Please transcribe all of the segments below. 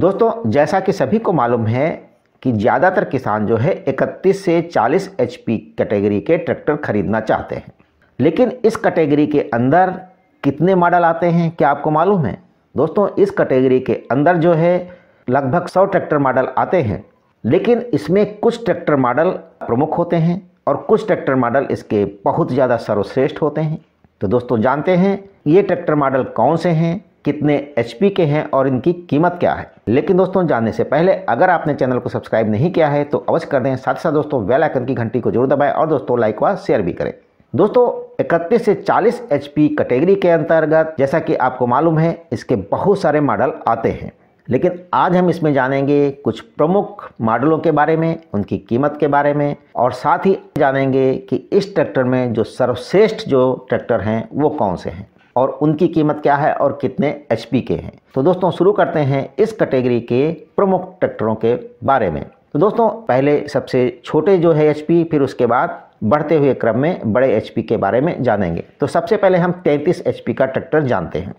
दोस्तों जैसा कि सभी को मालूम है कि ज़्यादातर किसान जो है 31 से 40 एच कैटेगरी के ट्रैक्टर खरीदना चाहते हैं लेकिन इस कैटेगरी के अंदर कितने मॉडल आते हैं क्या आपको मालूम है दोस्तों इस कैटेगरी के अंदर जो है लगभग 100 ट्रैक्टर मॉडल आते हैं लेकिन इसमें कुछ ट्रैक्टर मॉडल प्रमुख होते हैं और कुछ ट्रैक्टर मॉडल इसके बहुत ज़्यादा सर्वश्रेष्ठ होते हैं तो दोस्तों जानते हैं ये ट्रैक्टर मॉडल कौन से हैं कितने एच के हैं और इनकी कीमत क्या है लेकिन दोस्तों जानने से पहले अगर आपने चैनल को सब्सक्राइब नहीं किया है तो अवश्य कर दें साथ ही साथ दोस्तों वेल आइकन की घंटी को जरूर दबाएं और दोस्तों लाइक व शेयर भी करें दोस्तों 31 से 40 एच कैटेगरी के अंतर्गत जैसा कि आपको मालूम है इसके बहुत सारे मॉडल आते हैं लेकिन आज हम इसमें जानेंगे कुछ प्रमुख मॉडलों के बारे में उनकी कीमत के बारे में और साथ ही जानेंगे कि इस ट्रैक्टर में जो सर्वश्रेष्ठ जो ट्रैक्टर हैं वो कौन से हैं और उनकी कीमत क्या है और कितने एच के हैं तो दोस्तों शुरू करते हैं इस कैटेगरी के प्रमुख ट्रैक्टरों के बारे में तो दोस्तों पहले सबसे छोटे जो है एच फिर उसके बाद बढ़ते हुए क्रम में बड़े एच के बारे में जानेंगे तो सबसे पहले हम तैंतीस एच का ट्रैक्टर जानते हैं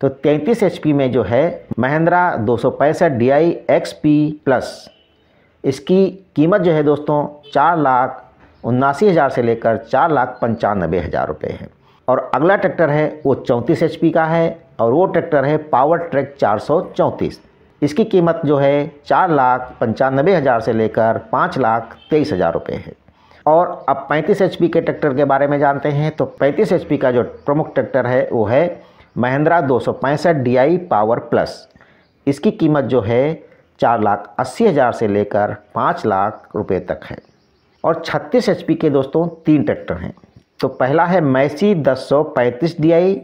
तो तैंतीस एच में जो है महिंद्रा दो सौ पैंसठ D I X P plus इसकी कीमत जो है दोस्तों चार लाख उन्नासी हज़ार से लेकर चार लाख पंचानबे हज़ार रुपये है और अगला ट्रैक्टर है वो चौंतीस एच का है और वो ट्रैक्टर है पावर ट्रैक चार इसकी कीमत जो है चार लाख पंचानबे हज़ार से लेकर पाँच लाख तेईस हज़ार रुपये है और अब 35 एच के ट्रैक्टर के बारे में जानते हैं तो 35 एच का जो प्रमुख ट्रैक्टर है वो है महिंद्रा दो सौ पावर प्लस इसकी कीमत जो है चार लाख अस्सी हज़ार से लेकर पाँच लाख रुपये तक है और 36 एच के दोस्तों तीन ट्रैक्टर हैं तो पहला है मैसी दस सौ पैंतीस डी आई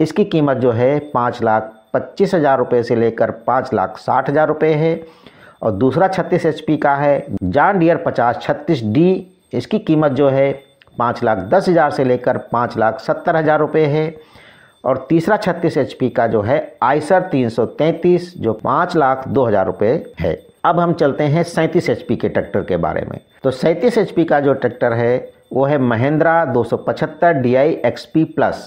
इसकी कीमत जो है पाँच लाख पच्चीस हज़ार रुपये से लेकर पाँच लाख साठ हज़ार रुपये है और दूसरा छत्तीस एच पी का है जान डियर पचास छत्तीस डी इसकी कीमत जो है पाँच लाख दस हज़ार से लेकर पाँच लाख सत्तर हज़ार रुपये है और तीसरा छत्तीस एच पी का जो है आइसर तीन सौ तैंतीस जो पाँच लाख दो हज़ार रुपये है अब हम चलते हैं सैंतीस एच पी के ट्रैक्टर के बारे में तो सैंतीस एच पी का जो ट्रैक्टर है वो है महिंद्रा 275 एक्स XP प्लस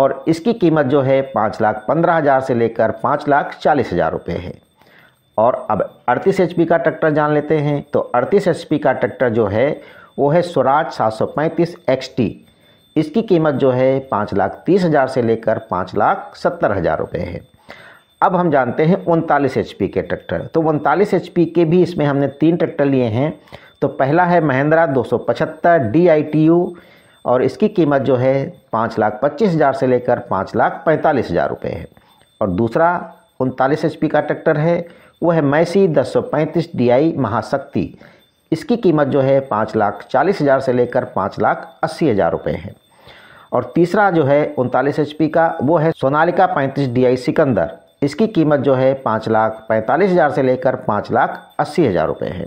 और इसकी कीमत जो है पाँच लाख पंद्रह हज़ार से लेकर पाँच लाख चालीस हज़ार रुपये है और अब अड़तीस एच का ट्रैक्टर जान लेते हैं तो अड़तीस एच का ट्रैक्टर जो है वो है स्वराज सात सौ पैंतीस एक्स टी इसकी कीमत जो है पाँच लाख तीस हज़ार से लेकर पाँच लाख सत्तर हज़ार रुपये है अब हम जानते हैं उनतालीस एच के ट्रैक्टर तो उनतालीस एच के भी इसमें हमने तीन ट्रैक्टर लिए हैं तो पहला है महिंद्रा 275 डीआईटीयू और इसकी कीमत जो है पाँच लाख पच्चीस हज़ार से लेकर पाँच लाख पैंतालीस हज़ार रुपये है और दूसरा उनतालीस एच का ट्रैक्टर है वह है मैसी दस सौ पैंतीस डी आई महाशक्ति इसकी कीमत जो है पाँच लाख चालीस हज़ार से लेकर पाँच लाख अस्सी हज़ार रुपये है और तीसरा जो है उनतालीस एच का वो है सोनालिका पैंतीस डी आई सिकंदर इसकी कीमत जो है पाँच लाख पैंतालीस हज़ार से लेकर पाँच लाख अस्सी हज़ार रुपये है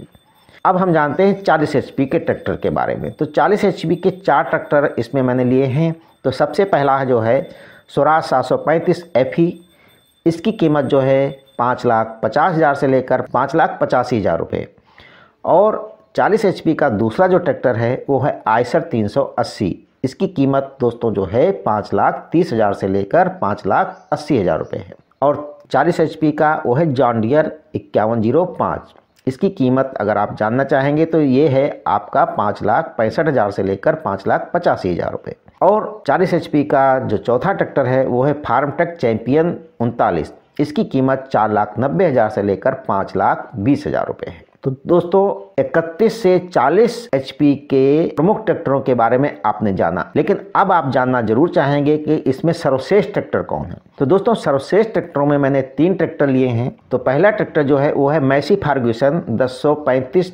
अब हम जानते हैं 40 एच के ट्रैक्टर के बारे में तो 40 एच के चार ट्रैक्टर इसमें मैंने लिए हैं तो सबसे पहला जो है स्वराज सात सौ पैंतीस एफ इसकी कीमत जो है पाँच लाख पचास हज़ार से लेकर पाँच लाख पचासी हज़ार रुपये और 40 एच का दूसरा जो ट्रैक्टर है वो है आयसर 380 इसकी कीमत दोस्तों जो है पाँच लाख तीस हज़ार से लेकर पाँच लाख अस्सी हज़ार रुपये है और 40 एच का वो है जॉन्डियर इक्यावन जीरो पाँच इसकी कीमत अगर आप जानना चाहेंगे तो ये है आपका पाँच लाख पैंसठ हज़ार से लेकर पाँच लाख पचासी हज़ार रुपये और चालीस एच का जो चौथा ट्रैक्टर है वो है फार्म ट्रक चैम्पियन उनतालीस इसकी कीमत चार लाख नब्बे हज़ार से लेकर पाँच लाख बीस हज़ार रुपये है तो दोस्तों 31 से 40 एच के प्रमुख ट्रैक्टरों के बारे में आपने जाना लेकिन अब आप जानना जरूर चाहेंगे कि इसमें सर्वश्रेष्ठ ट्रैक्टर कौन है तो दोस्तों सर्वश्रेष्ठ ट्रैक्टरों में मैंने तीन ट्रैक्टर लिए हैं तो पहला ट्रैक्टर जो है वो है मैसी फार्ग्यूसन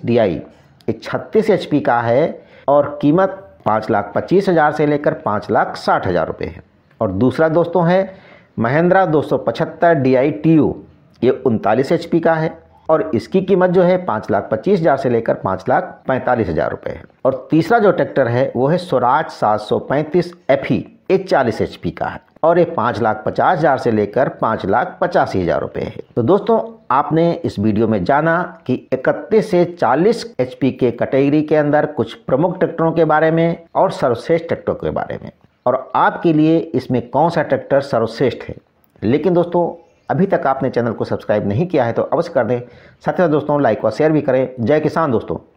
डी आई ये 36 एच का है और कीमत पाँच लाख पच्चीस हज़ार से लेकर पाँच लाख साठ हज़ार रुपये है और दूसरा दोस्तों है महिंद्रा दो सौ पचहत्तर डी आई टी यू ये उनतालीस एच का है और इसकी कीमत जो है पाँच लाख पच्चीस हज़ार से लेकर पाँच लाख पैंतालीस हज़ार रुपये है और तीसरा जो ट्रैक्टर है वो है स्वराज सात सौ पैंतीस एफ ई एक चालीस एच पी का है और ये पाँच लाख पचास हज़ार से लेकर पाँच लाख पचासी हज़ार रुपये है तो दोस्तों आपने इस वीडियो में जाना कि 31 से 40 एच के कैटेगरी के अंदर कुछ प्रमुख ट्रैक्टरों के बारे में और सर्वश्रेष्ठ ट्रैक्टरों के बारे में और आपके लिए इसमें कौन सा ट्रैक्टर सर्वश्रेष्ठ है लेकिन दोस्तों अभी तक आपने चैनल को सब्सक्राइब नहीं किया है तो अवश्य कर दें साथ ही साथ दोस्तों लाइक और शेयर भी करें जय किसान दोस्तों